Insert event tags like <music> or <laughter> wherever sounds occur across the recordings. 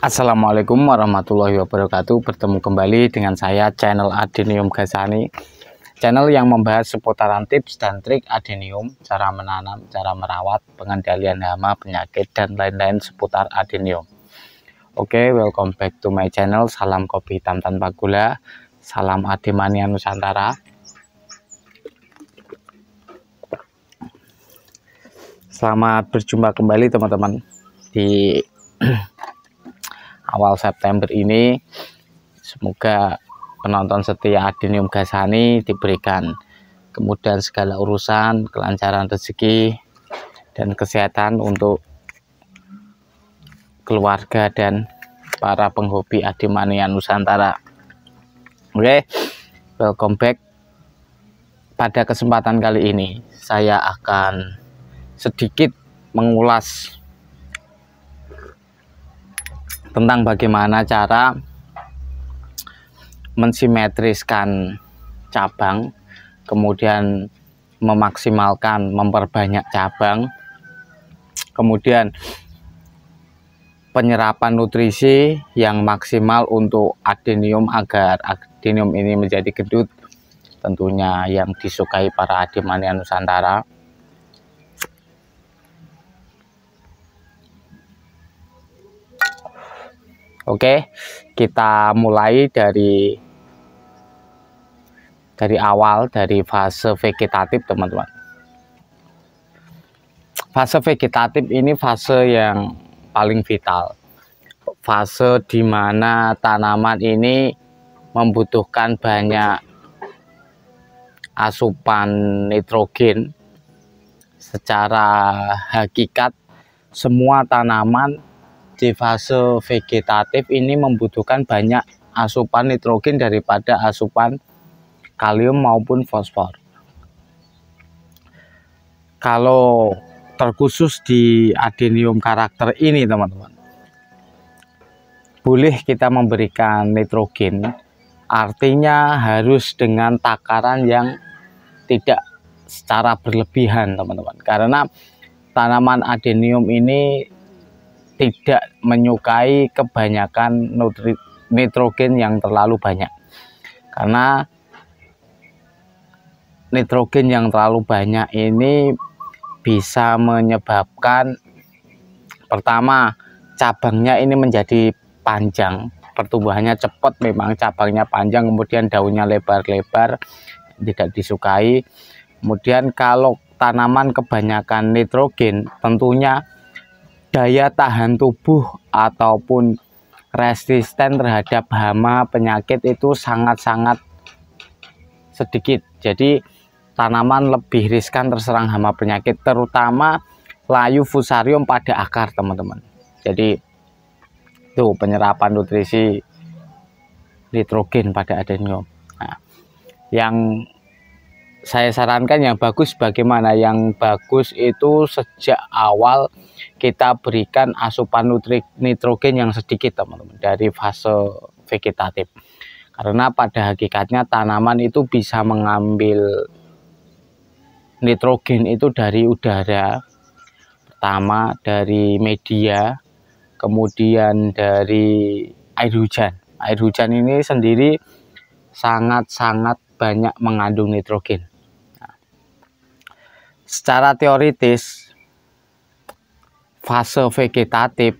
Assalamualaikum warahmatullahi wabarakatuh Bertemu kembali dengan saya channel Adenium Gasani Channel yang membahas seputaran tips dan trik adenium Cara menanam, cara merawat, pengendalian hama, penyakit, dan lain-lain seputar adenium Oke, okay, welcome back to my channel Salam kopi hitam tanpa gula Salam ademania nusantara Selamat berjumpa kembali teman-teman Di <clears throat> awal September ini semoga penonton setia Adinium Gasani diberikan kemudian segala urusan kelancaran rezeki dan kesehatan untuk keluarga dan para penghobi Adimania Nusantara oke okay, welcome back pada kesempatan kali ini saya akan sedikit mengulas tentang bagaimana cara mensimetriskan cabang, kemudian memaksimalkan, memperbanyak cabang, kemudian penyerapan nutrisi yang maksimal untuk adenium agar adenium ini menjadi gedut tentunya yang disukai para adimania Nusantara Oke, kita mulai dari dari awal dari fase vegetatif teman-teman. Fase vegetatif ini fase yang paling vital. Fase di mana tanaman ini membutuhkan banyak asupan nitrogen. Secara hakikat semua tanaman di fase vegetatif ini membutuhkan banyak asupan nitrogen daripada asupan kalium maupun fosfor. Kalau terkhusus di adenium karakter ini teman-teman, boleh kita memberikan nitrogen, artinya harus dengan takaran yang tidak secara berlebihan teman-teman. Karena tanaman adenium ini tidak menyukai kebanyakan nutri, nitrogen yang terlalu banyak karena nitrogen yang terlalu banyak ini bisa menyebabkan pertama cabangnya ini menjadi panjang pertumbuhannya cepat memang cabangnya panjang kemudian daunnya lebar-lebar tidak disukai kemudian kalau tanaman kebanyakan nitrogen tentunya daya tahan tubuh ataupun resisten terhadap hama penyakit itu sangat-sangat sedikit jadi tanaman lebih riskan terserang hama penyakit terutama layu fusarium pada akar teman-teman jadi itu penyerapan nutrisi nitrogen pada adenium nah, yang saya sarankan yang bagus bagaimana yang bagus itu sejak awal kita berikan asupan nutri nitrogen yang sedikit teman-teman dari fase vegetatif karena pada hakikatnya tanaman itu bisa mengambil nitrogen itu dari udara pertama dari media kemudian dari air hujan air hujan ini sendiri sangat-sangat banyak mengandung nitrogen secara teoritis fase vegetatif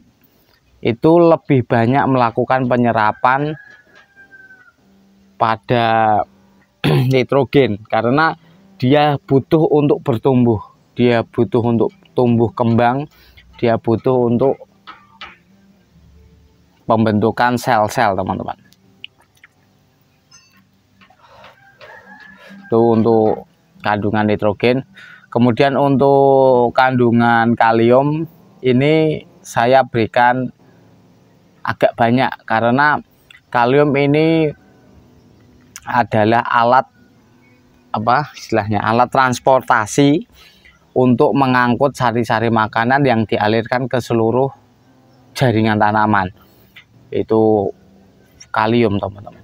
itu lebih banyak melakukan penyerapan pada <clears throat> nitrogen karena dia butuh untuk bertumbuh, dia butuh untuk tumbuh kembang, dia butuh untuk pembentukan sel-sel, teman-teman. Itu untuk kandungan nitrogen. Kemudian untuk kandungan kalium ini saya berikan agak banyak karena kalium ini adalah alat apa istilahnya alat transportasi untuk mengangkut sari-sari makanan yang dialirkan ke seluruh jaringan tanaman itu kalium teman-teman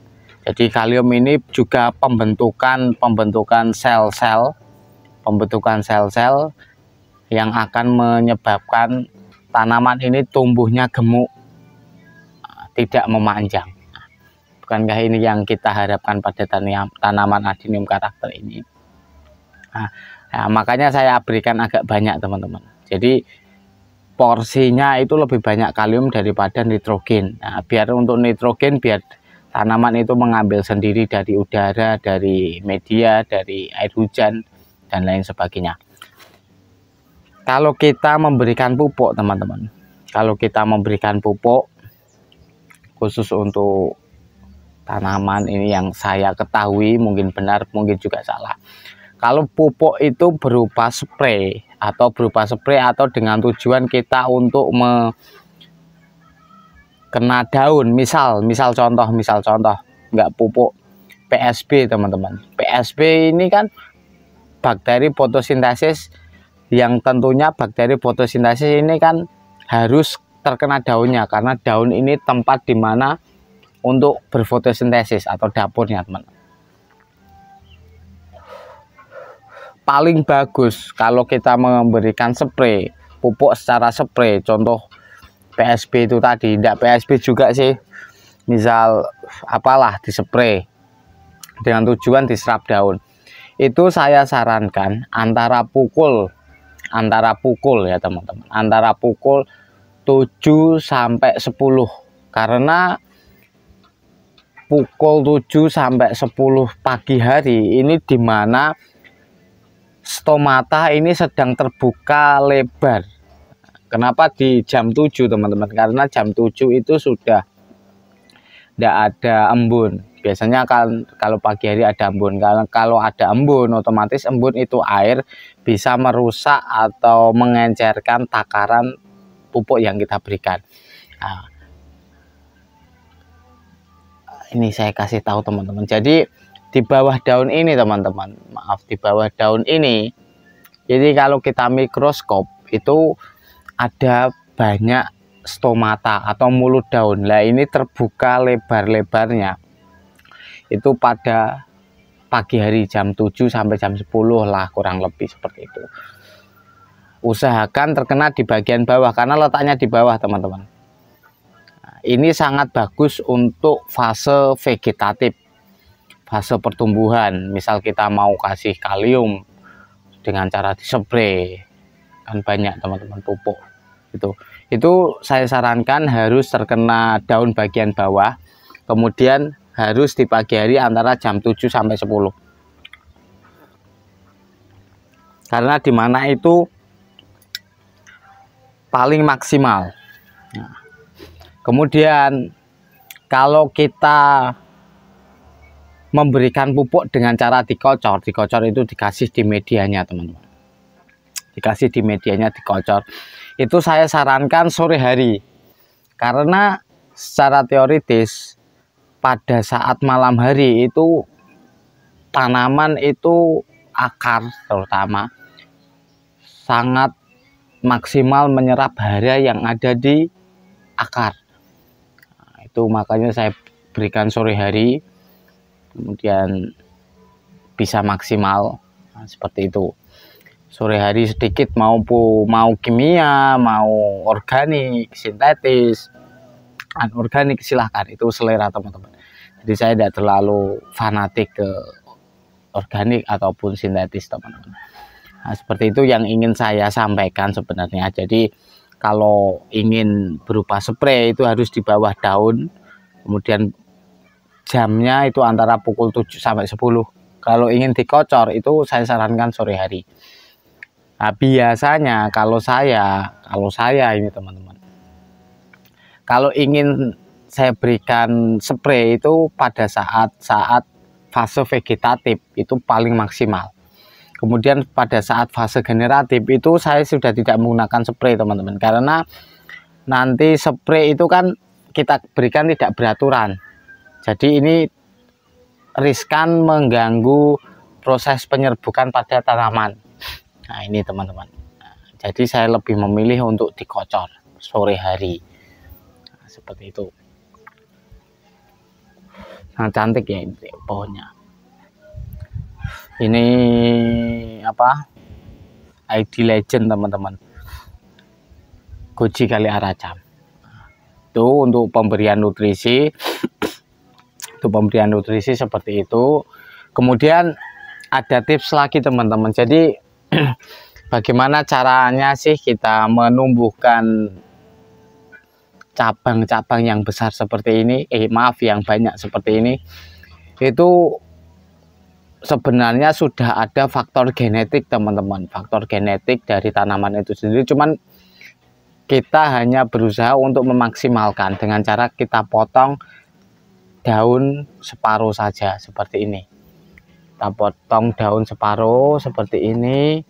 jadi kalium ini juga pembentukan pembentukan sel-sel pembentukan sel-sel yang akan menyebabkan tanaman ini tumbuhnya gemuk tidak memanjang bukankah ini yang kita harapkan pada tanaman adenium karakter ini nah, nah, makanya saya berikan agak banyak teman-teman jadi porsinya itu lebih banyak kalium daripada nitrogen nah, biar untuk nitrogen biar tanaman itu mengambil sendiri dari udara dari media dari air hujan dan lain sebagainya kalau kita memberikan pupuk teman-teman kalau kita memberikan pupuk khusus untuk tanaman ini yang saya ketahui mungkin benar mungkin juga salah kalau pupuk itu berupa spray atau berupa spray atau dengan tujuan kita untuk me kena daun misal misal contoh misal contoh nggak pupuk PSB teman-teman PSB ini kan bakteri fotosintesis yang tentunya bakteri fotosintesis ini kan harus terkena daunnya karena daun ini tempat dimana untuk berfotosintesis atau dapurnya teman paling bagus kalau kita memberikan spray pupuk secara spray contoh PSB itu tadi tidak PSB juga sih misal apalah spray dengan tujuan diserap daun itu saya sarankan antara pukul antara pukul ya teman-teman antara pukul 7 sampai 10 karena pukul 7 sampai 10 pagi hari ini dimana stomata ini sedang terbuka lebar kenapa di jam 7 teman-teman karena jam 7 itu sudah tidak ada embun biasanya kan kalau pagi hari ada embun kalau kalau ada embun otomatis embun itu air bisa merusak atau mengencerkan takaran pupuk yang kita berikan nah, ini saya kasih tahu teman-teman jadi di bawah daun ini teman-teman maaf di bawah daun ini jadi kalau kita mikroskop itu ada banyak stomata atau mulut daun lah ini terbuka lebar-lebarnya itu pada pagi hari jam 7 sampai jam 10 lah kurang lebih seperti itu usahakan terkena di bagian bawah karena letaknya di bawah teman-teman nah, ini sangat bagus untuk fase vegetatif fase pertumbuhan misal kita mau kasih kalium dengan cara dispray kan banyak teman-teman pupuk itu itu saya sarankan harus terkena daun bagian bawah kemudian harus di pagi hari antara jam 7 sampai 10 karena di mana itu paling maksimal nah, kemudian kalau kita memberikan pupuk dengan cara dikocor dikocor itu dikasih di medianya teman-teman dikasih di medianya dikocor itu saya sarankan sore hari karena secara teoritis pada saat malam hari itu tanaman itu akar terutama sangat maksimal menyerap hara yang ada di akar nah, itu makanya saya berikan sore hari kemudian bisa maksimal nah, seperti itu sore hari sedikit mau mau kimia mau organik sintetis anorganik nah, silahkan itu selera teman-teman jadi saya tidak terlalu fanatik ke organik ataupun sintetis teman-teman nah, seperti itu yang ingin saya sampaikan sebenarnya jadi kalau ingin berupa spray itu harus di bawah daun kemudian jamnya itu antara pukul 7 sampai 10 kalau ingin dikocor itu saya sarankan sore hari nah, biasanya kalau saya kalau saya ini teman-teman kalau ingin saya berikan spray itu pada saat-saat fase vegetatif itu paling maksimal. Kemudian pada saat fase generatif itu saya sudah tidak menggunakan spray teman-teman karena nanti spray itu kan kita berikan tidak beraturan. Jadi ini riskan mengganggu proses penyerbukan pada tanaman. Nah, ini teman-teman. Jadi saya lebih memilih untuk dikocor sore hari. Nah, seperti itu sangat nah, cantik ya pohonnya ini apa ID legend teman-teman Goji kali Aracam itu untuk pemberian nutrisi untuk pemberian nutrisi seperti itu kemudian ada tips lagi teman-teman jadi <clears throat> bagaimana caranya sih kita menumbuhkan cabang-cabang yang besar seperti ini eh maaf yang banyak seperti ini itu sebenarnya sudah ada faktor genetik teman-teman faktor genetik dari tanaman itu sendiri cuman kita hanya berusaha untuk memaksimalkan dengan cara kita potong daun separuh saja seperti ini kita potong daun separuh seperti ini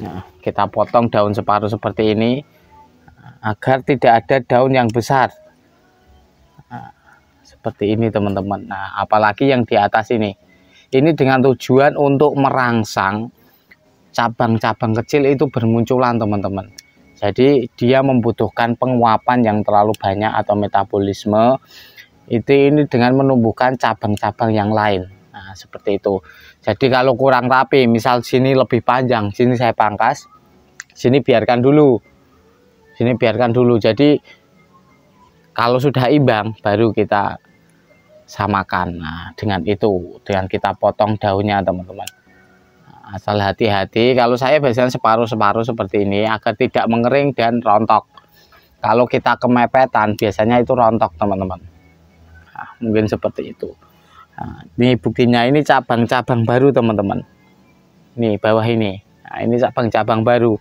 Nah, kita potong daun separuh seperti ini agar tidak ada daun yang besar. Nah, seperti ini teman-teman. Nah, apalagi yang di atas ini. Ini dengan tujuan untuk merangsang cabang-cabang kecil itu bermunculan teman-teman. Jadi dia membutuhkan penguapan yang terlalu banyak atau metabolisme. Itu ini dengan menumbuhkan cabang-cabang yang lain. Nah, seperti itu jadi kalau kurang rapi misal sini lebih panjang sini saya pangkas sini biarkan dulu sini biarkan dulu jadi kalau sudah imbang baru kita samakan nah, dengan itu dengan kita potong daunnya teman-teman asal hati-hati kalau saya biasanya separuh-separuh seperti ini agar tidak mengering dan rontok kalau kita kemepetan biasanya itu rontok teman-teman nah, mungkin seperti itu Nah, ini buktinya ini cabang-cabang baru teman-teman. Nih bawah ini. Nah, ini cabang-cabang baru.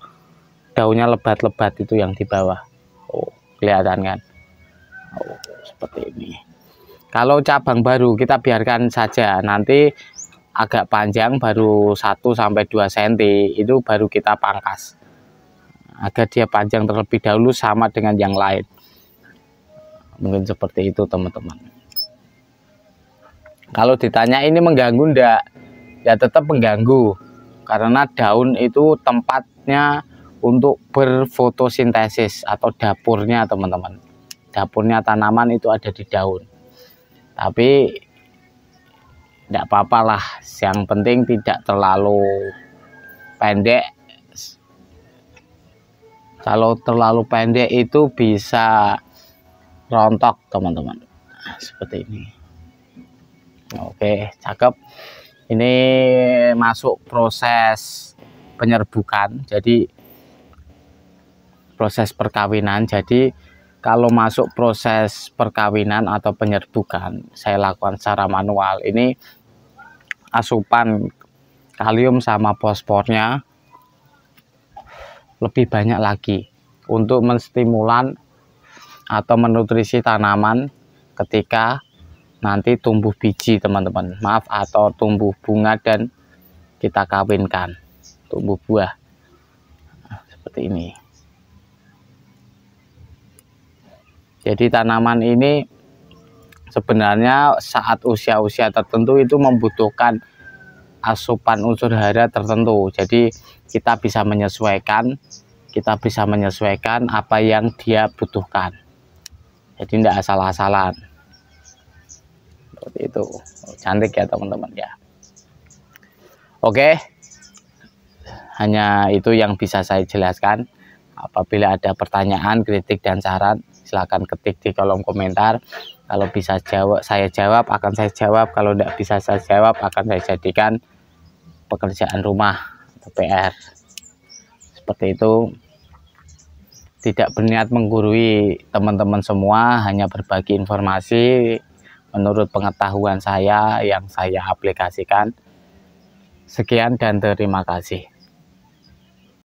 Daunnya lebat-lebat itu yang di bawah. Oh, kelihatan kan? Oh, seperti ini. Kalau cabang baru kita biarkan saja. Nanti agak panjang baru 1 sampai 2 cm itu baru kita pangkas. Agar dia panjang terlebih dahulu sama dengan yang lain. Mungkin seperti itu teman-teman. Kalau ditanya ini mengganggu enggak? Ya tetap mengganggu. Karena daun itu tempatnya untuk berfotosintesis atau dapurnya teman-teman. Dapurnya tanaman itu ada di daun. Tapi tidak apa-apa lah. Yang penting tidak terlalu pendek. Kalau terlalu pendek itu bisa rontok teman-teman. Nah, seperti ini. Oke, cakep. Ini masuk proses penyerbukan. Jadi proses perkawinan. Jadi kalau masuk proses perkawinan atau penyerbukan, saya lakukan secara manual. Ini asupan kalium sama fosfornya lebih banyak lagi untuk menstimulan atau menutrisi tanaman ketika nanti tumbuh biji teman-teman maaf atau tumbuh bunga dan kita kawinkan tumbuh buah nah, seperti ini jadi tanaman ini sebenarnya saat usia-usia tertentu itu membutuhkan asupan unsur hara tertentu jadi kita bisa menyesuaikan kita bisa menyesuaikan apa yang dia butuhkan jadi tidak asal-asalan seperti itu cantik ya teman-teman ya oke hanya itu yang bisa saya jelaskan apabila ada pertanyaan kritik dan saran silahkan ketik di kolom komentar kalau bisa jawab saya jawab akan saya jawab kalau tidak bisa saya jawab akan saya jadikan pekerjaan rumah atau PR seperti itu tidak berniat menggurui teman-teman semua hanya berbagi informasi menurut pengetahuan saya yang saya aplikasikan. Sekian dan terima kasih.